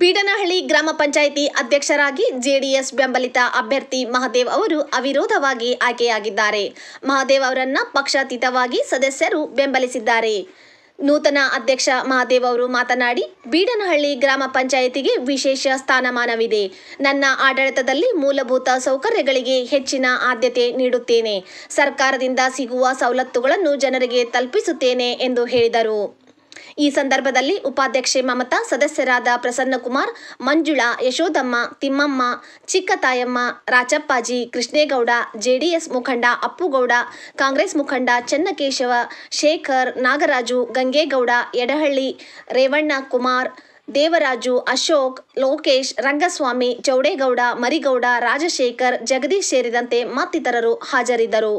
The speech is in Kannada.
ಬೀಡನಹಳ್ಳಿ ಗ್ರಾಮ ಪಂಚಾಯಿತಿ ಅಧ್ಯಕ್ಷರಾಗಿ ಜೆಡಿಎಸ್ ಬೆಂಬಲಿತ ಅಭ್ಯರ್ಥಿ ಮಹದೇವ್ ಅವರು ಅವಿರೋಧವಾಗಿ ಆಯ್ಕೆಯಾಗಿದ್ದಾರೆ ಮಹದೇವ್ ಅವರನ್ನ ಪಕ್ಷಾತೀತವಾಗಿ ಸದಸ್ಯರು ಬೆಂಬಲಿಸಿದ್ದಾರೆ ನೂತನ ಅಧ್ಯಕ್ಷ ಮಹದೇವ್ ಅವರು ಮಾತನಾಡಿ ಬೀಡನಹಳ್ಳಿ ಗ್ರಾಮ ಪಂಚಾಯಿತಿಗೆ ವಿಶೇಷ ಸ್ಥಾನಮಾನವಿದೆ ನನ್ನ ಆಡಳಿತದಲ್ಲಿ ಮೂಲಭೂತ ಸೌಕರ್ಯಗಳಿಗೆ ಹೆಚ್ಚಿನ ಆದ್ಯತೆ ನೀಡುತ್ತೇನೆ ಸರ್ಕಾರದಿಂದ ಸಿಗುವ ಸವಲತ್ತುಗಳನ್ನು ಜನರಿಗೆ ತಲುಪಿಸುತ್ತೇನೆ ಎಂದು ಹೇಳಿದರು ಈ ಸಂದರ್ಭದಲ್ಲಿ ಉಪಾಧ್ಯಕ್ಷೆ ಮಮತಾ ಸದಸ್ಯರಾದ ಪ್ರಸನ್ನಕುಮಾರ್ ಮಂಜುಳಾ ಯಶೋದಮ್ಮ ತಿಮ್ಮಮ್ಮ ಚಿಕ್ಕತಾಯಮ್ಮ ರಾಚಪ್ಪಾಜಿ ಕೃಷ್ಣೇಗೌಡ ಜೆಡಿಎಸ್ ಮುಖಂಡ ಅಪ್ಪುಗೌಡ ಕಾಂಗ್ರೆಸ್ ಮುಖಂಡ ಚನ್ನಕೇಶವ ಶೇಖರ್ ನಾಗರಾಜು ಗಂಗೇಗೌಡ ಯಡಹಳ್ಳಿ ರೇವಣ್ಣ ಕುಮಾರ್ ದೇವರಾಜು ಅಶೋಕ್ ಲೋಕೇಶ್ ರಂಗಸ್ವಾಮಿ ಚೌಡೇಗೌಡ ಮರಿಗೌಡ ರಾಜಶೇಖರ್ ಜಗದೀಶ್ ಸೇರಿದಂತೆ ಮತ್ತಿತರರು ಹಾಜರಿದ್ದರು